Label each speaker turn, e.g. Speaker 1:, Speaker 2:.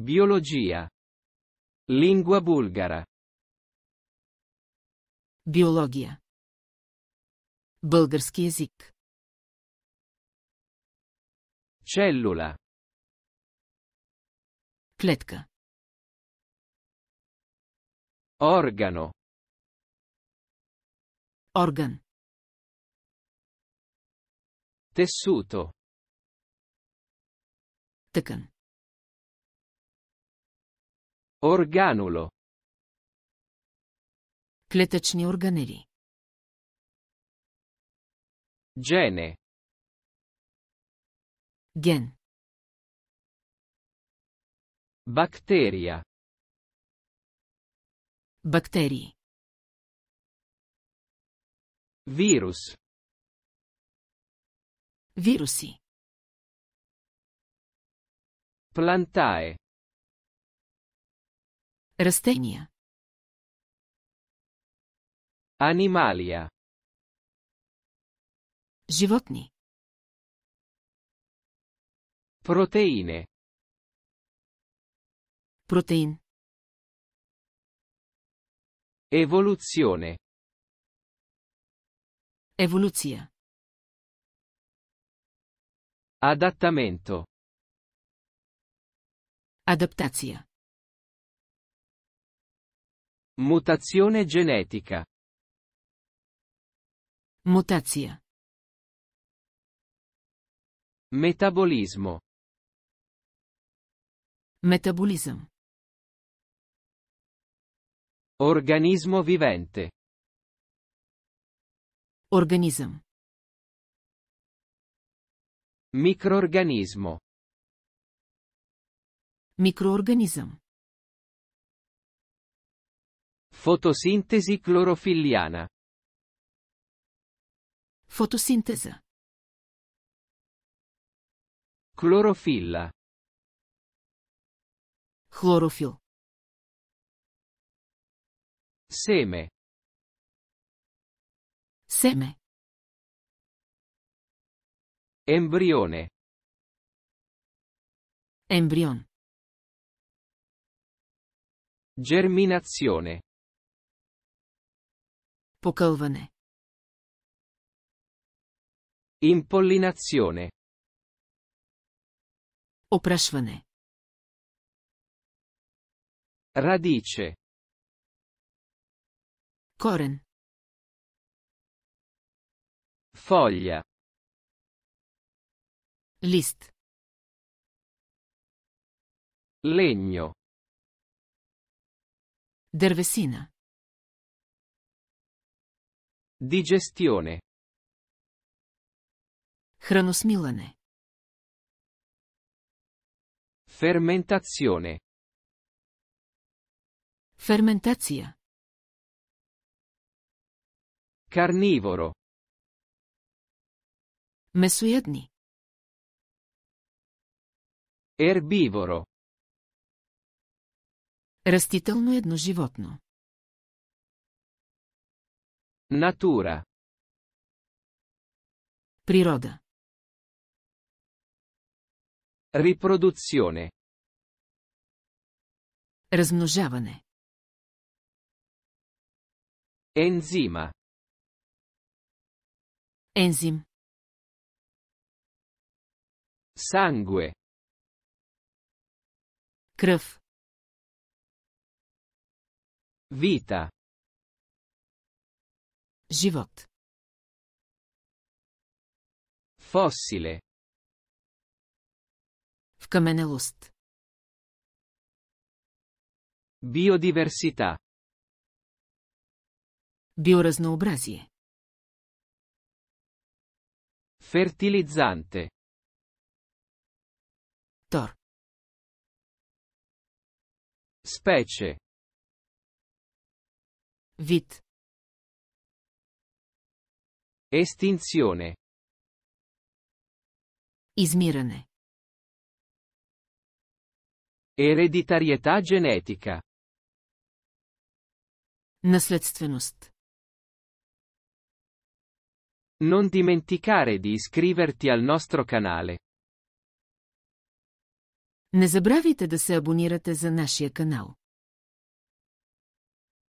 Speaker 1: Biologia. Lingua bulgara. Biologia. Български език. Cellula. Клетка. Organo. Орган. Tessuto. Тъкан. Organulo. Клетъчни органели. Gene. Ген. Bacteria. Бактерии. Virus. Virusi. Plantae. Растения. Animalia. Животни. Proteine. Protein. Evoluzione. Evoluția. Adattamento. Adaptația. Mutazione genetica. Mutazia. Metabolismo. Metabolism. Organismo vivente. Organizam. Microorganismo. Microorganism. Fotosintesi clorofilliana. Fotosintesi. Clorofilla. Clorofil. Seme. Seme. Embrione. Embrion. Germinazione. Покълване. Impollinazione. Опрашване. Radice. Корен. Foglia. List. Legno. Дървесина. Digestione. Храносмилане. Fermentazione. Fermentazione. Carnivoro. Месоядни. Erbivoro. Растително едно животно. Natura. Природа. Riproduzione. Размножаване. Enzima. Enzim. Sangue. Кръв. Vita. Живот. Фосиле. В каменелост Биодиверсита. Биоразнообразие. Фертилизанте. Тор. Спече Вид. Estinzione. Измиране. Ereditarietà genetica. Наследственост. Non dimenticare di iscriverti al nostro canale. Не забравяйте да се абонирате за нашия канал.